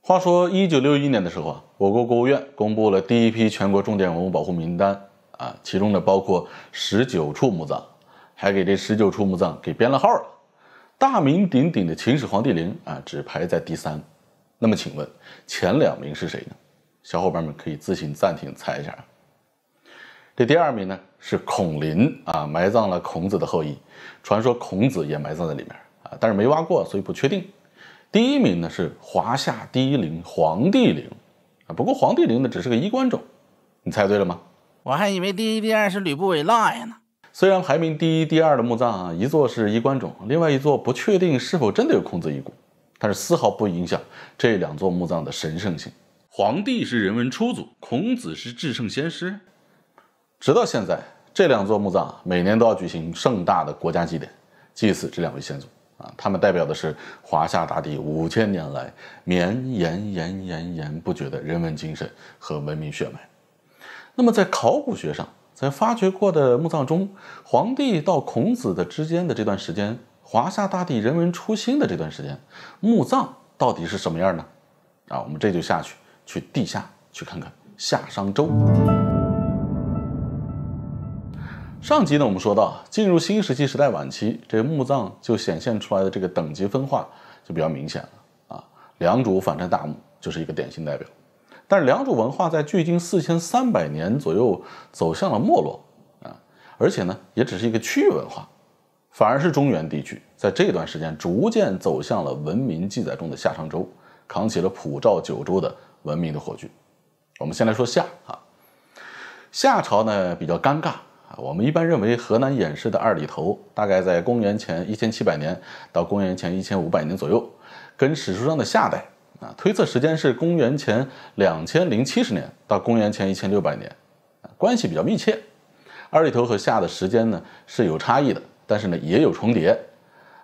话说，一九六一年的时候啊，我国国务院公布了第一批全国重点文物保护名单啊，其中呢包括十九处墓葬，还给这十九处墓葬给编了号了。大名鼎鼎的秦始皇帝陵啊，只排在第三。那么，请问前两名是谁呢？小伙伴们可以自行暂停猜一下，这第二名呢是孔林啊，埋葬了孔子的后裔，传说孔子也埋葬在里面啊，但是没挖过，所以不确定。第一名呢是华夏第一陵——黄帝陵啊，不过黄帝陵呢只是个衣冠冢，你猜对了吗？我还以为第一第二是吕不韦、嫪毐呢。虽然排名第一、第二的墓葬啊，一座是衣冠冢，另外一座不确定是否真的有孔子遗骨，但是丝毫不影响这两座墓葬的神圣性。皇帝是人文初祖，孔子是至圣先师，直到现在，这两座墓葬每年都要举行盛大的国家祭典，祭祀这两位先祖。啊，他们代表的是华夏大地五千年来绵延延延延不绝的人文精神和文明血脉。那么，在考古学上，在发掘过的墓葬中，皇帝到孔子的之间的这段时间，华夏大地人文初兴的这段时间，墓葬到底是什么样呢？啊，我们这就下去。去地下去看看夏商周。上集呢，我们说到进入新石器时代晚期，这墓葬就显现出来的这个等级分化就比较明显了啊。良渚反战大墓就是一个典型代表。但是良渚文化在距今四千三百年左右走向了没落啊，而且呢，也只是一个区域文化，反而是中原地区在这段时间逐渐走向了文明记载中的夏商周，扛起了普照九州的。文明的火炬，我们先来说夏啊，夏朝呢比较尴尬啊。我们一般认为河南偃师的二里头大概在公元前一千七百年到公元前一千五百年左右，跟史书上的夏代啊，推测时间是公元前两千零七十年到公元前一千六百年，关系比较密切。二里头和夏的时间呢是有差异的，但是呢也有重叠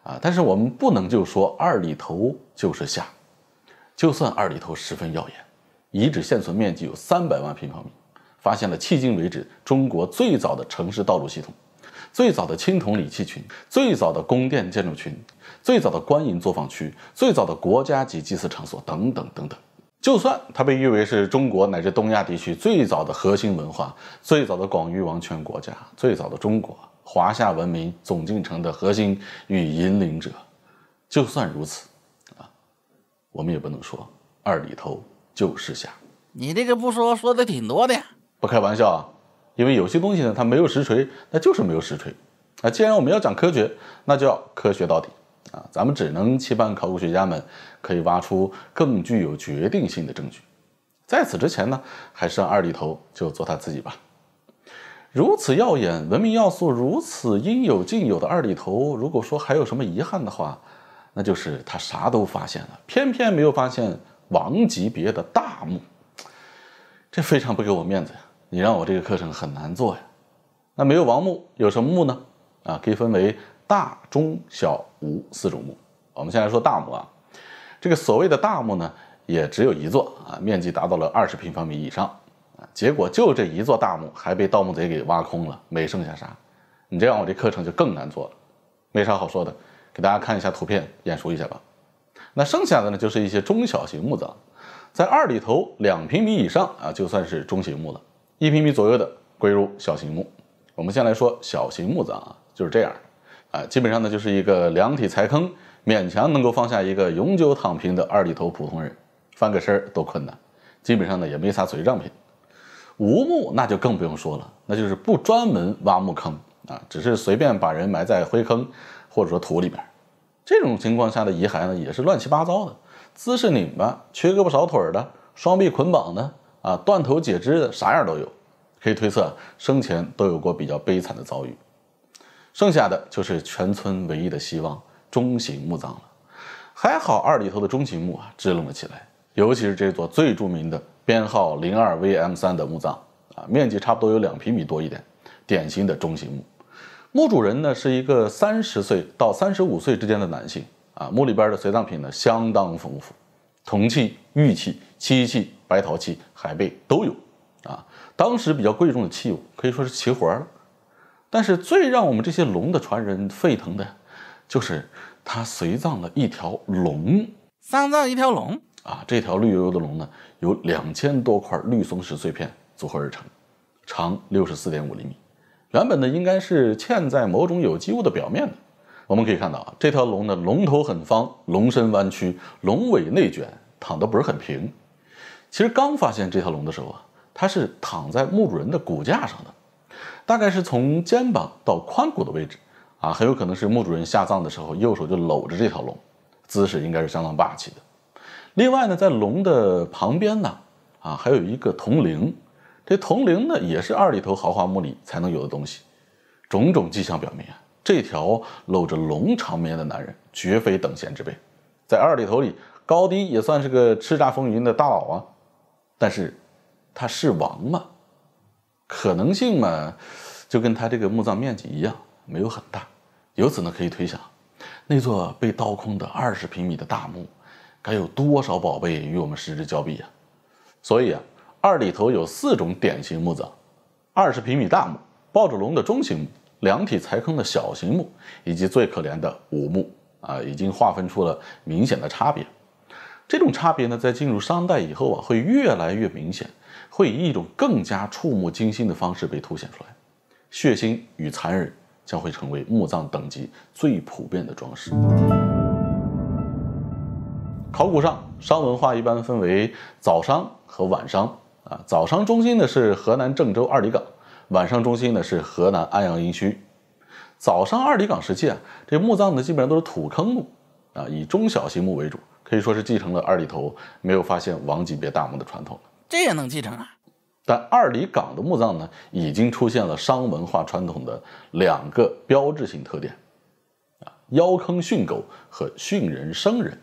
啊。但是我们不能就说二里头就是夏，就算二里头十分耀眼。遗址现存面积有三百万平方米，发现了迄今为止中国最早的城市道路系统，最早的青铜礼器群，最早的宫殿建筑群，最早的官营作坊区，最早的国家级祭祀场所等等等等。就算它被誉为是中国乃至东亚地区最早的核心文化、最早的广域王权国家、最早的中国华夏文明总进程的核心与引领者，就算如此，啊，我们也不能说二里头。就是瞎，你这个不说说的挺多的，呀。不开玩笑啊，因为有些东西呢，它没有实锤，那就是没有实锤。啊，既然我们要讲科学，那就要科学到底啊。咱们只能期盼考古学家们可以挖出更具有决定性的证据。在此之前呢，还是让二里头就做他自己吧。如此耀眼文明要素，如此应有尽有的二里头，如果说还有什么遗憾的话，那就是他啥都发现了，偏偏没有发现。王级别的大墓，这非常不给我面子呀！你让我这个课程很难做呀。那没有王墓，有什么墓呢？啊，可以分为大、中、小、无四种墓。我们先来说大墓啊。这个所谓的大墓呢，也只有一座啊，面积达到了二十平方米以上啊。结果就这一座大墓还被盗墓贼给挖空了，没剩下啥。你这样，我这课程就更难做了。没啥好说的，给大家看一下图片，眼熟一下吧。那剩下的呢，就是一些中小型墓葬，在二里头两平米以上啊，就算是中型墓了，一平米左右的归入小型墓。我们先来说小型墓葬啊，就是这样，啊，基本上呢就是一个两体财坑，勉强能够放下一个永久躺平的二里头普通人，翻个身都困难，基本上呢也没啥随葬品。无墓那就更不用说了，那就是不专门挖墓坑啊，只是随便把人埋在灰坑或者说土里边。这种情况下的遗骸呢，也是乱七八糟的，姿势拧巴、缺胳膊少腿儿的，双臂捆绑的，啊，断头截肢的，啥样都有。可以推测，生前都有过比较悲惨的遭遇。剩下的就是全村唯一的希望——中型墓葬了。还好，二里头的中型墓啊，支棱了起来，尤其是这座最著名的编号零二 VM 三的墓葬，啊，面积差不多有两平米多一点，典型的中型墓。墓主人呢是一个三十岁到三十五岁之间的男性啊，墓里边的随葬品呢相当丰富，铜器、玉器、漆器、白陶器、海贝都有啊，当时比较贵重的器物可以说是齐活了。但是最让我们这些龙的传人沸腾的，就是他随葬了一条龙，丧葬一条龙啊！这条绿油油的龙呢，由两千多块绿松石碎片组合而成，长六十四点五厘米。原本呢，应该是嵌在某种有机物的表面的。我们可以看到啊，这条龙呢，龙头很方，龙身弯曲，龙尾内卷，躺得不是很平。其实刚发现这条龙的时候啊，它是躺在墓主人的骨架上的，大概是从肩膀到髋骨的位置啊，很有可能是墓主人下葬的时候右手就搂着这条龙，姿势应该是相当霸气的。另外呢，在龙的旁边呢，啊，还有一个铜铃。这铜铃呢，也是二里头豪华墓里才能有的东西。种种迹象表明啊，这条露着龙长面的男人绝非等闲之辈，在二里头里，高低也算是个叱咤风云的大佬啊。但是，他是王吗？可能性嘛，就跟他这个墓葬面积一样，没有很大。由此呢，可以推想，那座被掏空的二十平米的大墓，该有多少宝贝与我们失之交臂啊！所以啊。二里头有四种典型墓葬：二十平米大墓、抱着龙的中型墓、两体裁坑的小型墓，以及最可怜的五墓。啊，已经划分出了明显的差别。这种差别呢，在进入商代以后啊，会越来越明显，会以一种更加触目惊心的方式被凸显出来。血腥与残忍将会成为墓葬等级最普遍的装饰。考古上，商文化一般分为早商和晚商。啊，早上中心呢是河南郑州二里岗，晚上中心呢是河南安阳殷墟。早上二里岗时期啊，这墓葬呢基本上都是土坑墓，啊，以中小型墓为主，可以说是继承了二里头没有发现王级别大墓的传统。这也能继承啊？但二里岗的墓葬呢，已经出现了商文化传统的两个标志性特点，啊，腰坑殉狗和殉人生人。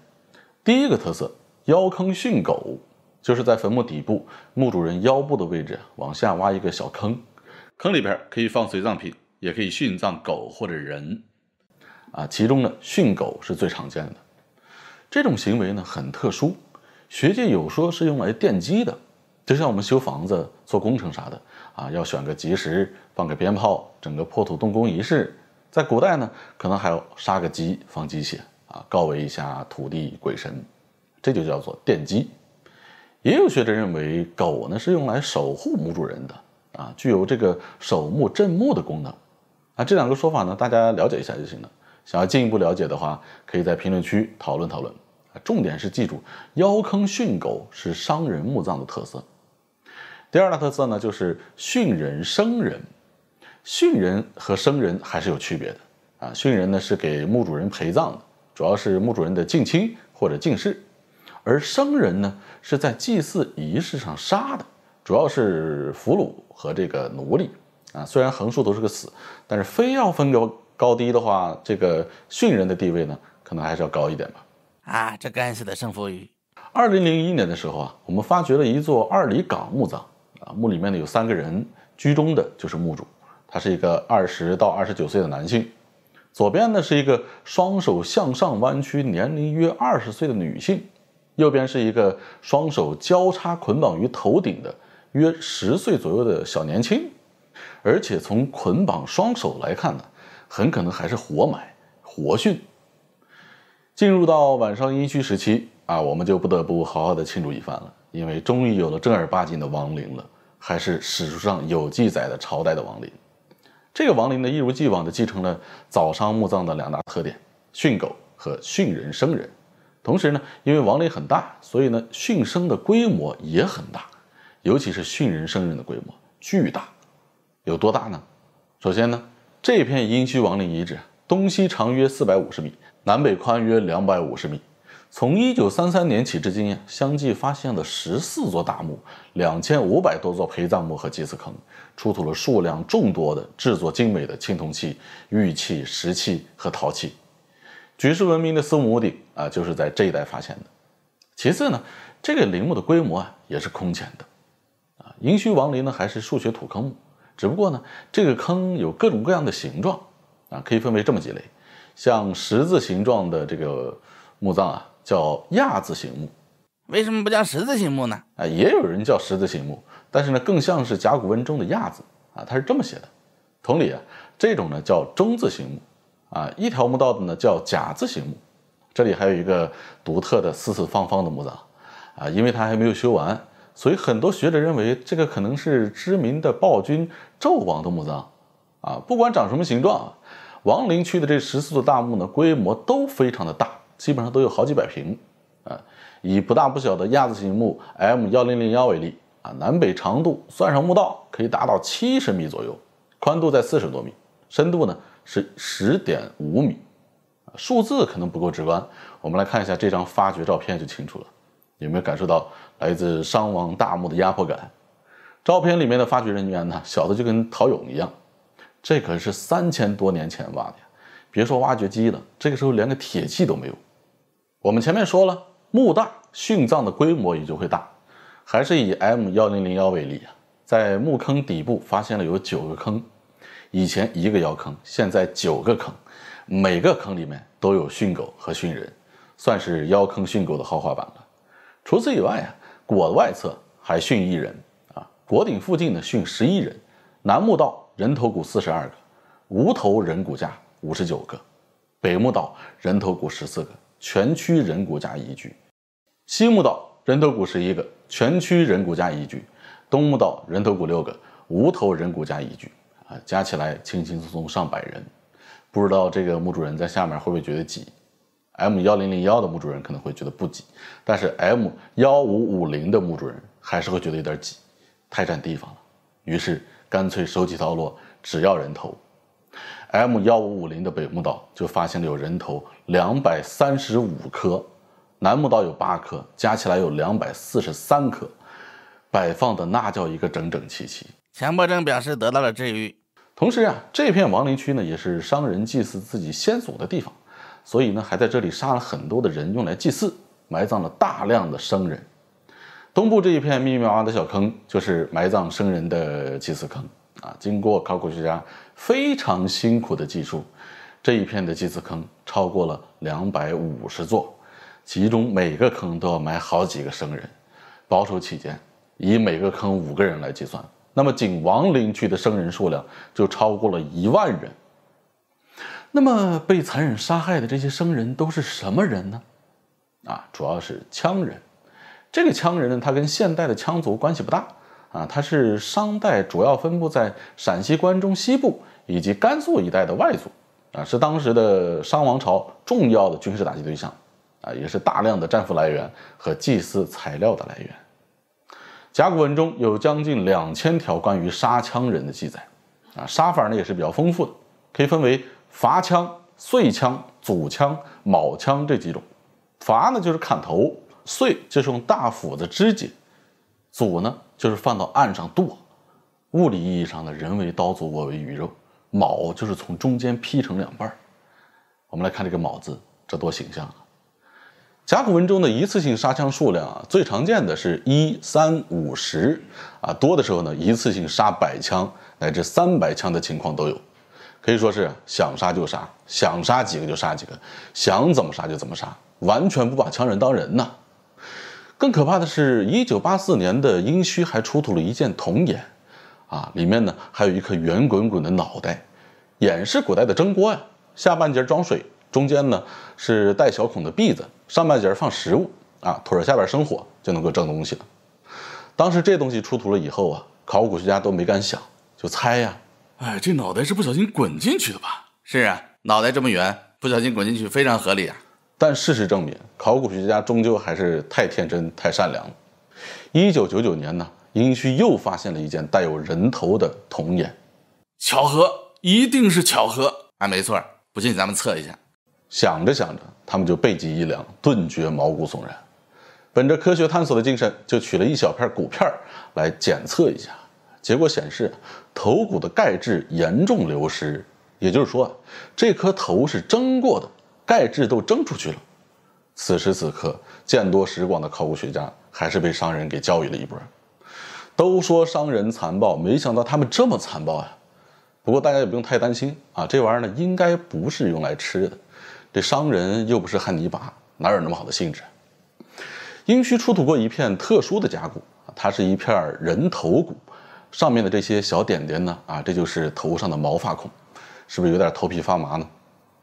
第一个特色，腰坑殉狗。就是在坟墓底部，墓主人腰部的位置往下挖一个小坑，坑里边可以放随葬品，也可以殉葬狗或者人，啊，其中呢殉狗是最常见的。这种行为呢很特殊，学界有说是用来奠基的，就像我们修房子做工程啥的啊，要选个吉时，放个鞭炮，整个破土动工仪式，在古代呢可能还要杀个鸡，放鸡血啊，告慰一下土地鬼神，这就叫做奠基。也有学者认为，狗呢是用来守护墓主人的，啊，具有这个守墓镇墓的功能。啊，这两个说法呢，大家了解一下就行了。想要进一步了解的话，可以在评论区讨论讨论。啊，重点是记住，腰坑殉狗是商人墓葬的特色。第二大特色呢，就是殉人生人。殉人和生人还是有区别的。啊，殉人呢是给墓主人陪葬的，主要是墓主人的近亲或者近室。而生人呢是在祭祀仪式上杀的，主要是俘虏和这个奴隶啊。虽然横竖都是个死，但是非要分个高低的话，这个殉人的地位呢可能还是要高一点吧。啊，这该死的胜负欲！二零零一年的时候啊，我们发掘了一座二里岗墓葬啊，墓里面呢有三个人，居中的就是墓主，他是一个二十到二十九岁的男性，左边呢是一个双手向上弯曲、年龄约二十岁的女性。右边是一个双手交叉捆绑于头顶的约十岁左右的小年轻，而且从捆绑双手来看呢，很可能还是活埋、活殉。进入到晚上阴虚时期啊，我们就不得不好好的庆祝一番了，因为终于有了正儿八经的亡灵了，还是史书上有记载的朝代的亡灵。这个亡灵呢，一如既往的继承了早商墓葬的两大特点：殉狗和殉人生人。同时呢，因为王陵很大，所以呢，殉生的规模也很大，尤其是殉人生人的规模巨大。有多大呢？首先呢，这片殷墟王陵遗址东西长约四百五十米，南北宽约两百五十米。从一九三三年起至今，呀，相继发现了十四座大墓、两千五百多座陪葬墓和祭祀坑，出土了数量众多的制作精美的青铜器、玉器、石器和陶器。举世闻名的司墓戊啊，就是在这一带发现的。其次呢，这个陵墓的规模啊也是空前的。啊，殷墟王陵呢还是数学土坑墓，只不过呢，这个坑有各种各样的形状，啊，可以分为这么几类，像十字形状的这个墓葬啊，叫亚字形墓。为什么不叫十字形墓呢？啊，也有人叫十字形墓，但是呢，更像是甲骨文中的亚字啊，它是这么写的。同理啊，这种呢叫中字形墓。啊，一条墓道的呢叫甲字形墓，这里还有一个独特的四四方方的墓葬，啊，因为它还没有修完，所以很多学者认为这个可能是知名的暴君纣王的墓葬，啊，不管长什么形状，王陵区的这十四座大墓呢，规模都非常的大，基本上都有好几百平，啊，以不大不小的亚字形墓 M 幺零零幺为例，啊，南北长度算上墓道可以达到七十米左右，宽度在四十多米，深度呢？是十点五米，数字可能不够直观，我们来看一下这张发掘照片就清楚了。有没有感受到来自商王大墓的压迫感？照片里面的发掘人员呢，小的就跟陶俑一样。这可是三千多年前挖的，别说挖掘机了，这个时候连个铁器都没有。我们前面说了，墓大殉葬的规模也就会大，还是以 M 幺零零幺为例啊，在墓坑底部发现了有九个坑。以前一个窑坑，现在九个坑，每个坑里面都有训狗和训人，算是窑坑训狗的豪华版了。除此以外啊，椁外侧还训一人啊，椁顶附近呢训十一人，南墓道人头骨四十二个，无头人骨架五十九个，北墓道人头骨十四个，全区人骨架一具，西墓道人头骨十一个，全区人骨架一具，东墓道人头骨六个，无头人骨架一具。加起来轻轻松松上百人，不知道这个墓主人在下面会不会觉得挤？M 幺零零幺的墓主人可能会觉得不挤，但是 M 幺五五零的墓主人还是会觉得有点挤，太占地方了。于是干脆手起刀落，只要人头。M 幺五五零的北墓道就发现了有人头两百三十五颗，南墓道有八颗，加起来有两百四十三颗，摆放的那叫一个整整齐齐。强迫症表示得到了治愈。同时啊，这片亡灵区呢，也是商人祭祀自己先祖的地方，所以呢，还在这里杀了很多的人用来祭祀，埋葬了大量的生人。东部这一片密密麻麻的小坑，就是埋葬生人的祭祀坑啊。经过考古学家非常辛苦的技术，这一片的祭祀坑超过了两百五十座，其中每个坑都要埋好几个生人。保守起见，以每个坑五个人来计算。那么，景王陵区的生人数量就超过了一万人。那么，被残忍杀害的这些生人都是什么人呢？啊，主要是羌人。这个羌人呢，他跟现代的羌族关系不大啊，他是商代主要分布在陕西关中西部以及甘肃一带的外族，啊，是当时的商王朝重要的军事打击对象，啊，也是大量的战俘来源和祭祀材料的来源。甲骨文中有将近两千条关于杀羌人的记载，啊，杀法呢也是比较丰富的，可以分为伐羌、碎羌、阻羌、卯羌这几种。伐呢就是砍头，碎就是用大斧子肢解，阻呢就是放到岸上剁。物理意义上的“人为刀俎，我为鱼肉”，卯就是从中间劈成两半我们来看这个卯字，这多形象！甲骨文中的一次性杀枪数量啊，最常见的是一、三、五十，啊多的时候呢，一次性杀百枪乃至三百枪的情况都有，可以说是想杀就杀，想杀几个就杀几个，想怎么杀就怎么杀，完全不把枪人当人呐。更可怕的是一九八四年的殷墟还出土了一件铜甗，啊里面呢还有一颗圆滚滚的脑袋，甗是古代的蒸锅呀，下半截装水。中间呢是带小孔的篦子，上半截放食物啊，腿下边生火就能够蒸东西了。当时这东西出土了以后啊，考古学家都没敢想，就猜呀。哎，这脑袋是不小心滚进去的吧？是啊，脑袋这么圆，不小心滚进去非常合理啊。但事实证明，考古学家终究还是太天真、太善良了。一九九九年呢，殷墟又发现了一件带有人头的铜眼。巧合，一定是巧合啊！没错，不信咱们测一下。想着想着，他们就背脊一凉，顿觉毛骨悚然。本着科学探索的精神，就取了一小片骨片来检测一下。结果显示，头骨的钙质严重流失，也就是说，这颗头是蒸过的，钙质都蒸出去了。此时此刻，见多识广的考古学家还是被商人给教育了一波。都说商人残暴，没想到他们这么残暴啊！不过大家也不用太担心啊，这玩意儿呢，应该不是用来吃的。这商人又不是汉尼拔，哪有那么好的性质？殷墟出土过一片特殊的甲骨，它是一片人头骨，上面的这些小点点呢，啊，这就是头上的毛发孔，是不是有点头皮发麻呢？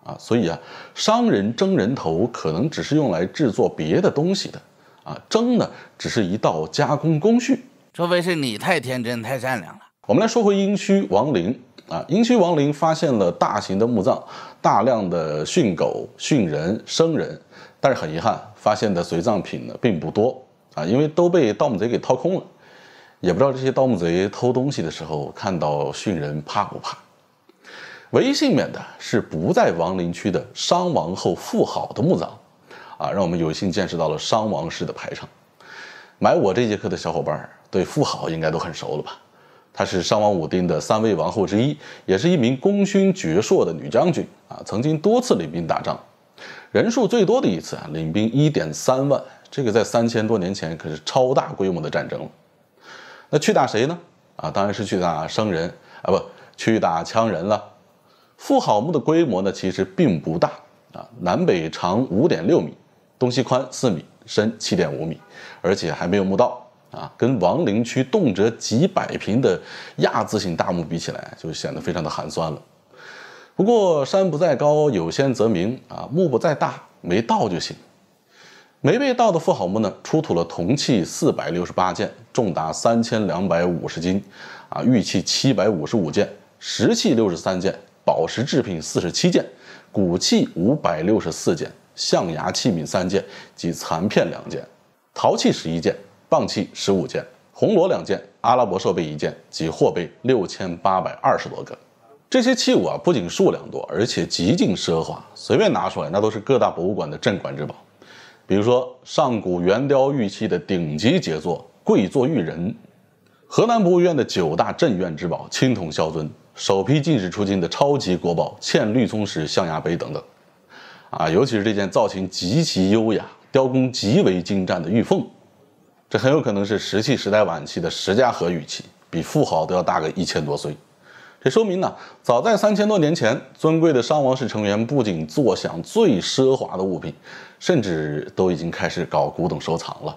啊，所以啊，商人蒸人头可能只是用来制作别的东西的，啊，蒸呢只是一道加工工序，除非是你太天真太善良了。我们来说回殷墟王陵。啊，殷墟王陵发现了大型的墓葬，大量的殉狗、殉人生人，但是很遗憾，发现的随葬品呢并不多啊，因为都被盗墓贼给掏空了。也不知道这些盗墓贼偷东西的时候看到殉人怕不怕。唯一幸免的是不在王陵区的商王后妇好的墓葬，啊，让我们有幸见识到了商王室的排场。买我这节课的小伙伴对富好应该都很熟了吧？她是商王武丁的三位王后之一，也是一名功勋绝硕的女将军啊！曾经多次领兵打仗，人数最多的一次啊，领兵一点三万，这个在三千多年前可是超大规模的战争了。那去打谁呢？啊，当然是去打商人啊，不去打羌人了。妇好墓的规模呢，其实并不大啊，南北长五点六米，东西宽四米，深七点五米，而且还没有墓道。啊，跟王陵区动辄几百平的亚字形大墓比起来，就显得非常的寒酸了。不过，山不在高，有仙则名啊；墓不在大，没盗就行。没被盗的富豪墓呢，出土了铜器四百六十八件，重达三千两百五十斤；啊，玉器七百五十五件，石器六十三件，宝石制品四十七件，骨器五百六十四件，象牙器皿三件及残片两件，陶器十一件。蚌器十五件，红螺两件，阿拉伯设备一件及货备六千八百二十多个。这些器物啊，不仅数量多，而且极尽奢华，随便拿出来那都是各大博物馆的镇馆之宝。比如说上古圆雕玉器的顶级杰作《跪坐玉人》，河南博物院的九大镇院之宝《青铜孝尊》，首批禁止出京的超级国宝《嵌绿松石象牙杯》等等。啊，尤其是这件造型极其优雅、雕工极为精湛的玉凤。这很有可能是石器时代晚期的石家河玉器，比富豪都要大个一千多岁。这说明呢，早在三千多年前，尊贵的商王室成员不仅坐享最奢华的物品，甚至都已经开始搞古董收藏了。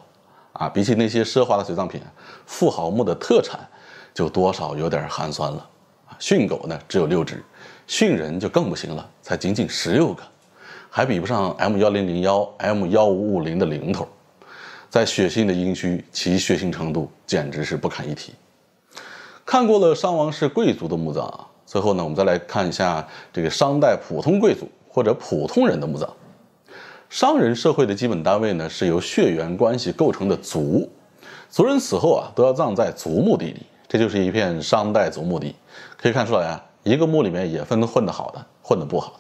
啊，比起那些奢华的随葬品，富豪墓的特产就多少有点寒酸了。啊，训狗呢只有六只，训人就更不行了，才仅仅十六个，还比不上 M 幺零零幺 M 幺五五零的零头。在血性的殷墟，其血腥程度简直是不堪一提。看过了商王室贵族的墓葬，啊，最后呢，我们再来看一下这个商代普通贵族或者普通人的墓葬。商人社会的基本单位呢，是由血缘关系构成的族，族人死后啊，都要葬在族墓地里。这就是一片商代族墓地，可以看出来啊，一个墓里面也分混得好的，混得不好的，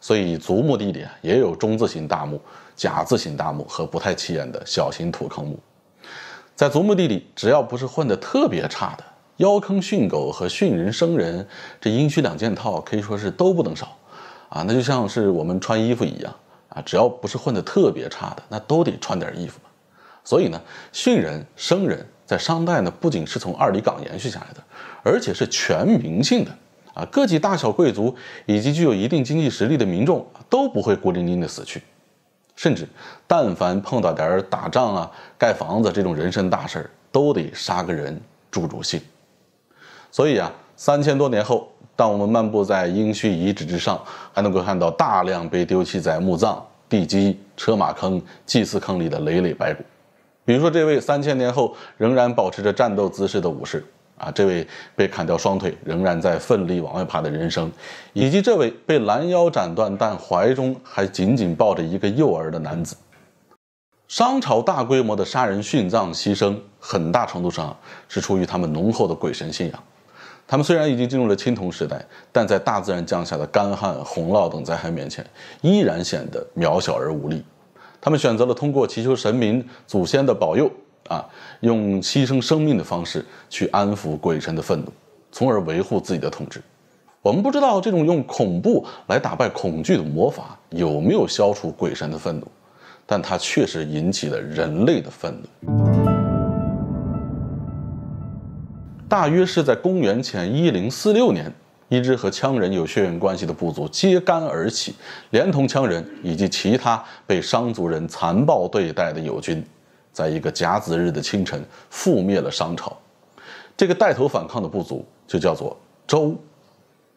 所以族墓地里啊，也有中字形大墓。甲字形大墓和不太起眼的小型土坑墓，在祖墓地里，只要不是混得特别差的，腰坑殉狗和殉人生人，这阴虚两件套可以说是都不能少啊！那就像是我们穿衣服一样啊，只要不是混得特别差的，那都得穿点衣服。所以呢，殉人生人在商代呢，不仅是从二里岗延续下来的，而且是全民性的啊，各级大小贵族以及具有一定经济实力的民众都不会孤零零的死去。甚至，但凡碰到点儿打仗啊、盖房子这种人生大事儿，都得杀个人助助兴。所以啊，三千多年后，当我们漫步在殷墟遗址之上，还能够看到大量被丢弃在墓葬、地基、车马坑、祭祀坑里的累累白骨。比如说，这位三千年后仍然保持着战斗姿势的武士。啊，这位被砍掉双腿仍然在奋力往外爬的人生，以及这位被拦腰斩断但怀中还紧紧抱着一个幼儿的男子，商朝大规模的杀人殉葬牺牲，很大程度上是出于他们浓厚的鬼神信仰。他们虽然已经进入了青铜时代，但在大自然降下的干旱、洪涝等灾害面前，依然显得渺小而无力。他们选择了通过祈求神明、祖先的保佑。啊，用牺牲生命的方式去安抚鬼神的愤怒，从而维护自己的统治。我们不知道这种用恐怖来打败恐惧的魔法有没有消除鬼神的愤怒，但它确实引起了人类的愤怒。大约是在公元前一零四六年，一支和羌人有血缘关系的部族揭竿而起，连同羌人以及其他被商族人残暴对待的友军。在一个甲子日的清晨，覆灭了商朝。这个带头反抗的部族就叫做周。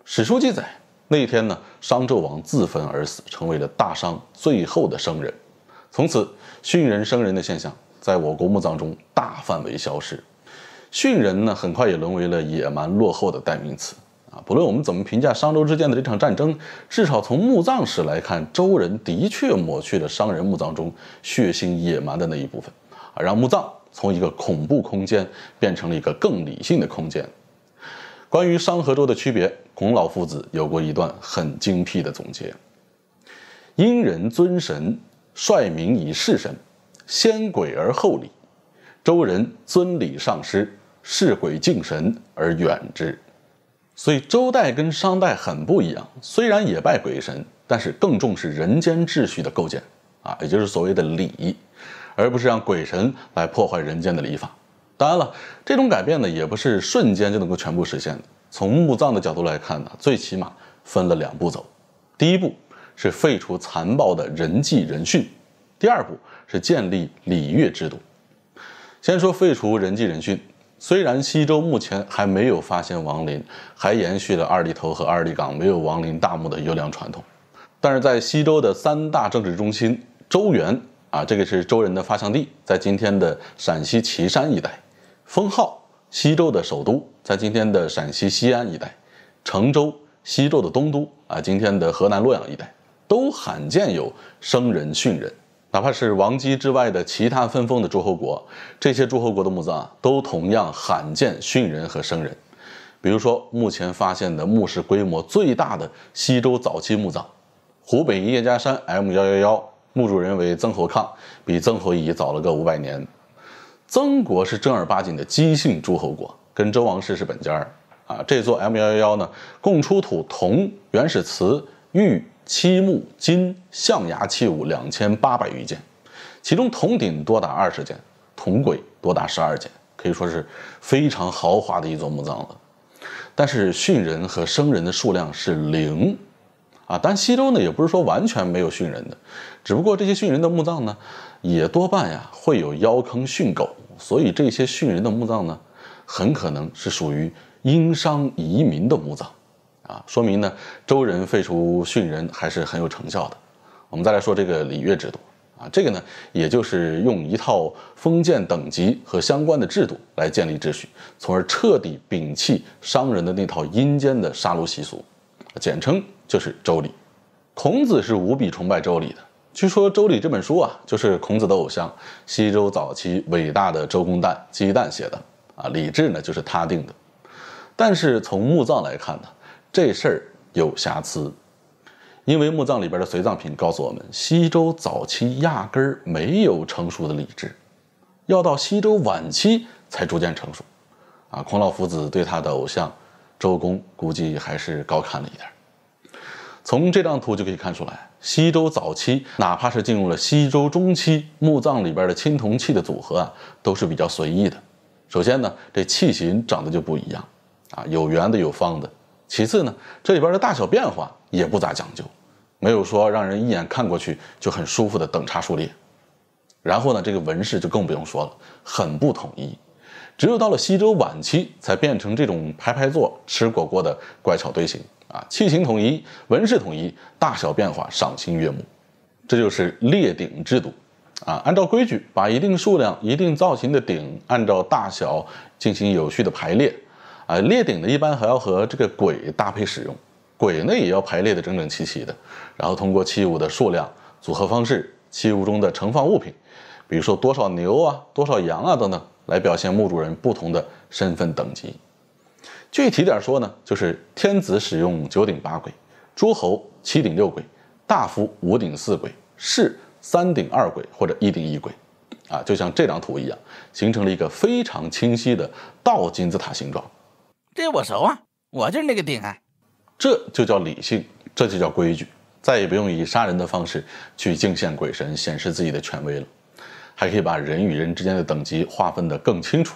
史书记载，那一天呢，商纣王自焚而死，成为了大商最后的生人。从此，殉人生人的现象在我国墓葬中大范围消失。殉人呢，很快也沦为了野蛮落后的代名词啊！不论我们怎么评价商周之间的这场战争，至少从墓葬史来看，周人的确抹去了商人墓葬中血腥野蛮的那一部分。让墓葬从一个恐怖空间变成了一个更理性的空间。关于商和周的区别，孔老夫子有过一段很精辟的总结：殷人尊神，率民以事神，先鬼而后礼；周人尊礼上师，事鬼敬神而远之。所以周代跟商代很不一样，虽然也拜鬼神，但是更重视人间秩序的构建啊，也就是所谓的礼。而不是让鬼神来破坏人间的礼法。当然了，这种改变呢，也不是瞬间就能够全部实现的。从墓葬的角度来看呢，最起码分了两步走。第一步是废除残暴的人祭人殉，第二步是建立礼乐制度。先说废除人祭人殉。虽然西周目前还没有发现王陵，还延续了二里头和二里岗没有王陵大墓的优良传统，但是在西周的三大政治中心周原。啊，这个是周人的发祥地，在今天的陕西岐山一带；封号西周的首都在今天的陕西西安一带；成周西周的东都啊，今天的河南洛阳一带，都罕见有生人殉人。哪怕是王姬之外的其他分封的诸侯国，这些诸侯国的墓葬啊、都同样罕见殉人和生人。比如说，目前发现的墓室规模最大的西周早期墓葬，湖北叶家山 M 幺幺幺。墓主人为曾侯亢，比曾侯乙早了个五百年。曾国是正儿八经的姬姓诸侯国，跟周王室是本家儿啊。这座 M 幺幺幺呢，共出土铜、原始瓷、玉、漆木、金、象牙器物两千八百余件，其中铜鼎多达二十件，铜簋多达十二件，可以说是非常豪华的一座墓葬了。但是殉人和生人的数量是零。啊，但西周呢也不是说完全没有殉人的，只不过这些殉人的墓葬呢，也多半呀会有腰坑殉狗，所以这些殉人的墓葬呢，很可能是属于殷商遗民的墓葬，啊，说明呢周人废除殉人还是很有成效的。我们再来说这个礼乐制度，啊，这个呢也就是用一套封建等级和相关的制度来建立秩序，从而彻底摒弃商人的那套阴间的杀戮习俗。简称就是《周礼》，孔子是无比崇拜《周礼》的。据说《周礼》这本书啊，就是孔子的偶像西周早期伟大的周公旦姬旦写的啊，礼制呢就是他定的。但是从墓葬来看呢，这事儿有瑕疵，因为墓葬里边的随葬品告诉我们，西周早期压根儿没有成熟的礼制，要到西周晚期才逐渐成熟。啊，孔老夫子对他的偶像。周公估计还是高看了一点从这张图就可以看出来，西周早期，哪怕是进入了西周中期，墓葬里边的青铜器的组合啊，都是比较随意的。首先呢，这器型长得就不一样啊，有圆的，有方的。其次呢，这里边的大小变化也不咋讲究，没有说让人一眼看过去就很舒服的等差数列。然后呢，这个纹饰就更不用说了，很不统一。只有到了西周晚期，才变成这种排排坐、吃果果的乖巧队形啊！器型统一，纹饰统一，大小变化赏心悦目，这就是列鼎制度啊！按照规矩，把一定数量、一定造型的鼎按照大小进行有序的排列啊！列鼎呢，一般还要和这个簋搭配使用，簋呢也要排列的整整齐齐的。然后通过器物的数量、组合方式、器物中的盛放物品，比如说多少牛啊，多少羊啊等等。来表现墓主人不同的身份等级，具体点说呢，就是天子使用九鼎八簋，诸侯七鼎六簋，大夫五鼎四簋，士三鼎二簋或者一鼎一簋，啊，就像这张图一样，形成了一个非常清晰的倒金字塔形状。这我熟啊，我就是那个鼎啊，这就叫理性，这就叫规矩，再也不用以杀人的方式去敬献鬼神，显示自己的权威了。还可以把人与人之间的等级划分得更清楚。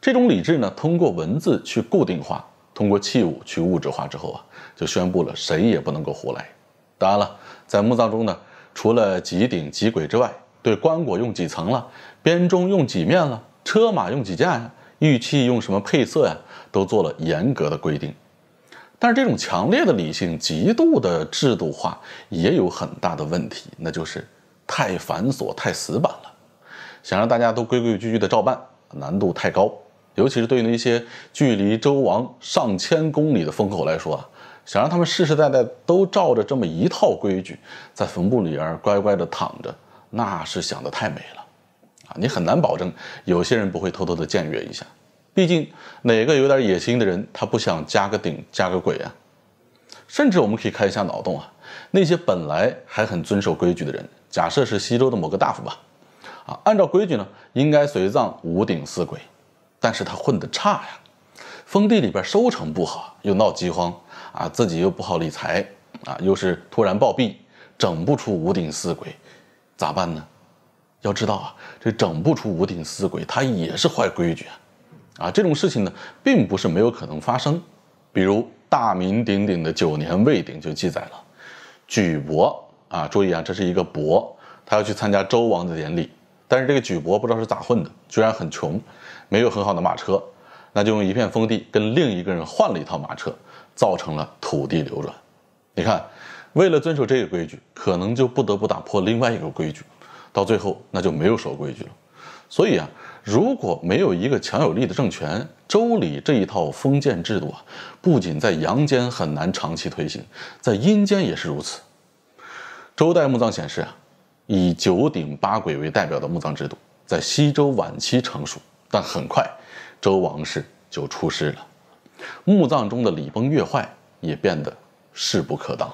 这种礼制呢，通过文字去固定化，通过器物去物质化之后啊，就宣布了谁也不能够胡来。当然了，在墓葬中呢，除了几顶几轨之外，对棺椁用几层了，编钟用几面了，车马用几架呀，玉器用什么配色呀，都做了严格的规定。但是这种强烈的理性、极度的制度化也有很大的问题，那就是。太繁琐、太死板了，想让大家都规规矩矩的照办，难度太高。尤其是对于那些距离周王上千公里的封口来说啊，想让他们世世代代都照着这么一套规矩，在坟墓里边乖乖的躺着，那是想得太美了啊！你很难保证有些人不会偷偷的僭越一下。毕竟哪个有点野心的人，他不想加个顶、加个鬼啊？甚至我们可以开一下脑洞啊，那些本来还很遵守规矩的人。假设是西周的某个大夫吧，啊，按照规矩呢，应该随葬五鼎四簋，但是他混得差呀，封地里边收成不好，又闹饥荒啊，自己又不好理财啊，又是突然暴毙，整不出五鼎四簋，咋办呢？要知道啊，这整不出五鼎四簋，他也是坏规矩啊，啊，这种事情呢，并不是没有可能发生，比如大名鼎鼎的九年魏鼎就记载了，举伯。啊，注意啊，这是一个伯，他要去参加周王的典礼，但是这个举伯不知道是咋混的，居然很穷，没有很好的马车，那就用一片封地跟另一个人换了一套马车，造成了土地流转。你看，为了遵守这个规矩，可能就不得不打破另外一个规矩，到最后那就没有守规矩了。所以啊，如果没有一个强有力的政权，周礼这一套封建制度啊，不仅在阳间很难长期推行，在阴间也是如此。周代墓葬显示，以九鼎八簋为代表的墓葬制度在西周晚期成熟，但很快周王室就出师了，墓葬中的礼崩乐坏也变得势不可挡。